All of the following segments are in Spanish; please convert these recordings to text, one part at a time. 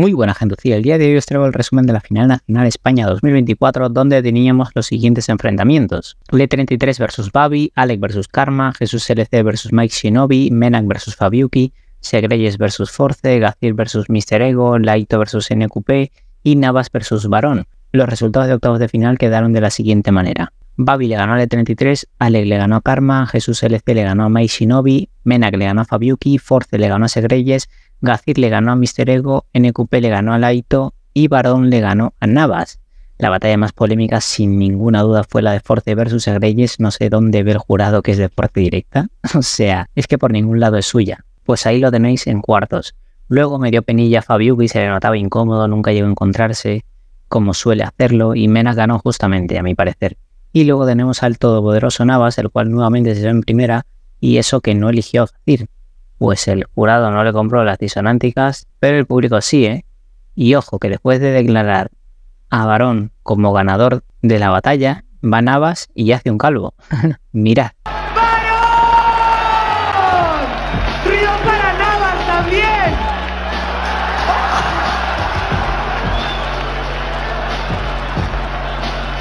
Muy buena gente, El día de hoy os traigo el resumen de la final nacional España 2024, donde teníamos los siguientes enfrentamientos. Le33 vs Babi, Alec vs Karma, Jesús LC vs Mike Shinobi, Menak vs Fabiuki, Segreyes vs Force, Gacir vs Mr. Ego, Laito vs NQP y Navas vs Barón. Los resultados de octavos de final quedaron de la siguiente manera. Babi le ganó e a Le33, Alec le ganó a Karma, Jesús LC le ganó a Mike Shinobi, Menak le ganó a Fabiuki, Force le ganó a Segreyes, Gazir le ganó a Mr. Ego, NQP le ganó a Laito y Barón le ganó a Navas. La batalla más polémica sin ninguna duda fue la de Force versus Greyes, no sé dónde ver jurado que es de Force directa, o sea, es que por ningún lado es suya. Pues ahí lo tenéis en cuartos. Luego me dio penilla a y se le notaba incómodo, nunca llegó a encontrarse, como suele hacerlo, y Menas ganó justamente, a mi parecer. Y luego tenemos al todopoderoso Navas, el cual nuevamente se dio en primera, y eso que no eligió a pues el jurado no le compró las disonánticas, pero el público sí, ¿eh? Y ojo, que después de declarar a Varón como ganador de la batalla, va Navas y hace un calvo. Mirad. ¡Varón! para Navas también!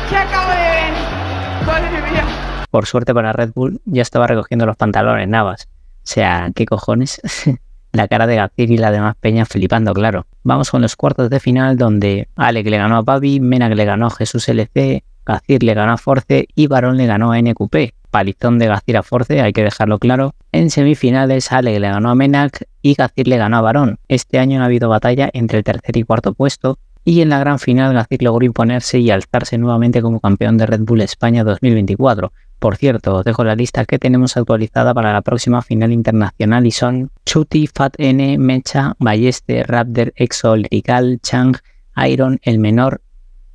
¡Se acabó de ver! Por suerte para Red Bull ya estaba recogiendo los pantalones Navas o sea, ¿qué cojones? la cara de Gacir y la demás peña flipando, claro. Vamos con los cuartos de final donde Alec le ganó a Babi, Menak le ganó a Jesús LC, Gacir le ganó a Force y Barón le ganó a NQP. Palizón de Gacir a Force, hay que dejarlo claro. En semifinales, Alec le ganó a Menak y Gacir le ganó a Barón. Este año no ha habido batalla entre el tercer y cuarto puesto. Y en la gran final, Gacir logró imponerse y alzarse nuevamente como campeón de Red Bull España 2024. Por cierto, os dejo la lista que tenemos actualizada para la próxima final internacional y son Chuti, Fat N, Mecha, Balleste, Raptor, Exo, Chang, Iron, El Menor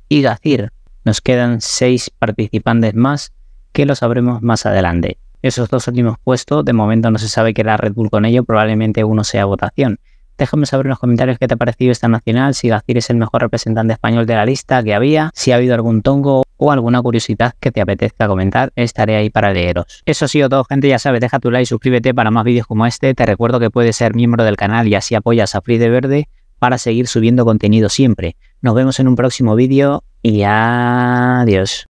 y Gazir. Nos quedan seis participantes más que lo sabremos más adelante. Esos dos últimos puestos, de momento no se sabe qué hará Red Bull con ello, probablemente uno sea votación. Déjame saber en los comentarios qué te ha parecido esta nacional, si Gacir es el mejor representante español de la lista que había, si ha habido algún tongo o alguna curiosidad que te apetezca comentar, estaré ahí para leeros. Eso ha sido todo gente, ya sabes, deja tu like, suscríbete para más vídeos como este, te recuerdo que puedes ser miembro del canal y así apoyas a Free de Verde para seguir subiendo contenido siempre. Nos vemos en un próximo vídeo y adiós.